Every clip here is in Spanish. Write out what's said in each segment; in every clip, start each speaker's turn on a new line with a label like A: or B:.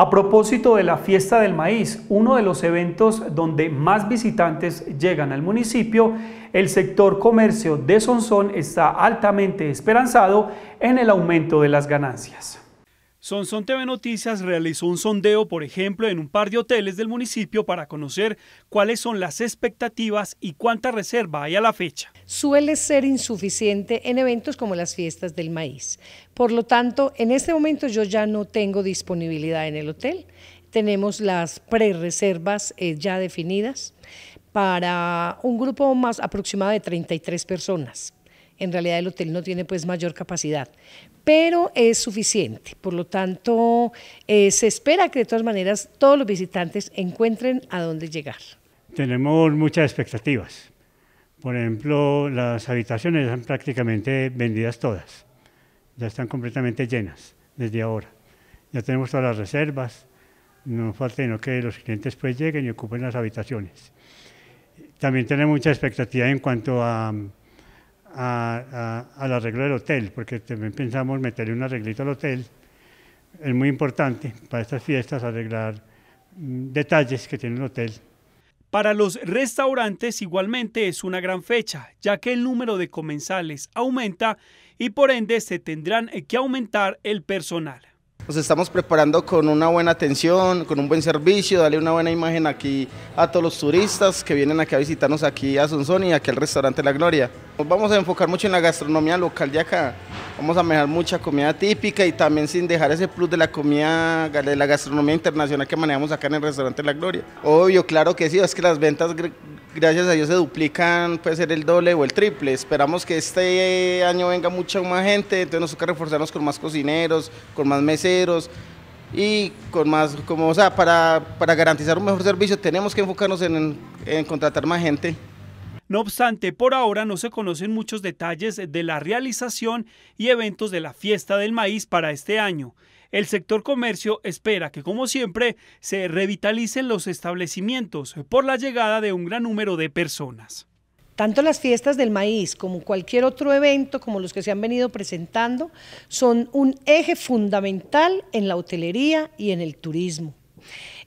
A: A propósito de la fiesta del maíz, uno de los eventos donde más visitantes llegan al municipio, el sector comercio de Sonsón está altamente esperanzado en el aumento de las ganancias. Sonson TV Noticias realizó un sondeo, por ejemplo, en un par de hoteles del municipio para conocer cuáles son las expectativas y cuánta reserva hay a la fecha.
B: Suele ser insuficiente en eventos como las fiestas del maíz. Por lo tanto, en este momento yo ya no tengo disponibilidad en el hotel. Tenemos las pre-reservas eh, ya definidas para un grupo más aproximado de 33 personas en realidad el hotel no tiene pues mayor capacidad, pero es suficiente. Por lo tanto, eh, se espera que de todas maneras todos los visitantes encuentren a dónde llegar.
C: Tenemos muchas expectativas. Por ejemplo, las habitaciones están prácticamente vendidas todas, ya están completamente llenas desde ahora. Ya tenemos todas las reservas, no falta sino que los clientes pues lleguen y ocupen las habitaciones. También tenemos mucha expectativa en cuanto a al arreglo del hotel, porque también pensamos meterle un arreglito al hotel. Es muy importante para estas fiestas arreglar mm, detalles que tiene el hotel. Para los
A: restaurantes igualmente es una gran fecha, ya que el número de comensales aumenta y por ende se tendrán que aumentar el personal
D: nos estamos preparando con una buena atención, con un buen servicio, darle una buena imagen aquí a todos los turistas que vienen aquí a visitarnos aquí a Sonsoni y aquí al restaurante La Gloria. vamos a enfocar mucho en la gastronomía local de acá. Vamos a manejar mucha comida típica y también sin dejar ese plus de la comida, de la gastronomía internacional que manejamos acá en el restaurante La Gloria. Obvio, claro que sí, es que las ventas gracias a Dios se duplican, puede ser el doble o el triple. Esperamos que este año venga mucha más gente, entonces nos toca reforzarnos con más cocineros, con más meseros y con más, como, o sea, para, para garantizar un mejor servicio tenemos que enfocarnos en contratar más gente.
A: No obstante, por ahora no se conocen muchos detalles de la realización y eventos de la fiesta del maíz para este año el sector comercio espera que, como siempre, se revitalicen los establecimientos por la llegada de un gran número de personas.
B: Tanto las fiestas del maíz como cualquier otro evento, como los que se han venido presentando, son un eje fundamental en la hotelería y en el turismo.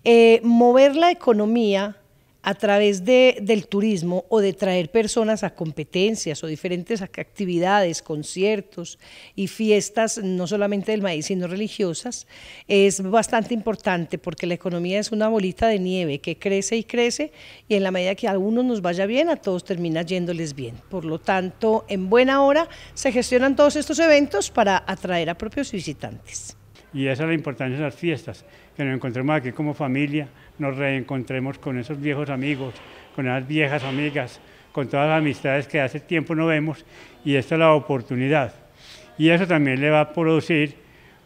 B: Eh, mover la economía a través del turismo o de traer personas a competencias o diferentes actividades, conciertos y fiestas, no solamente del maíz, sino religiosas, es bastante importante porque la economía es una bolita de nieve que crece y crece y en la medida que a algunos nos vaya bien, a todos termina yéndoles bien. Por lo tanto, en buena hora se gestionan todos estos eventos para atraer a propios visitantes.
C: Y esa es la importancia de las fiestas, que nos encontremos aquí como familia, nos reencontremos con esos viejos amigos, con esas viejas amigas, con todas las amistades que hace tiempo no vemos y esta es la oportunidad. Y eso también le va a producir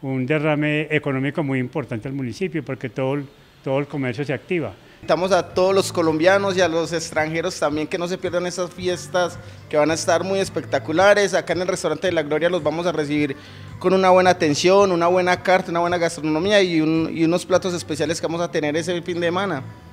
C: un derrame económico muy importante al municipio porque todo, todo el comercio se activa.
D: Invitamos a todos los colombianos y a los extranjeros también que no se pierdan esas fiestas que van a estar muy espectaculares. Acá en el restaurante de la Gloria los vamos a recibir con una buena atención, una buena carta, una buena gastronomía y, y unos platos especiales que vamos a tener ese fin de semana.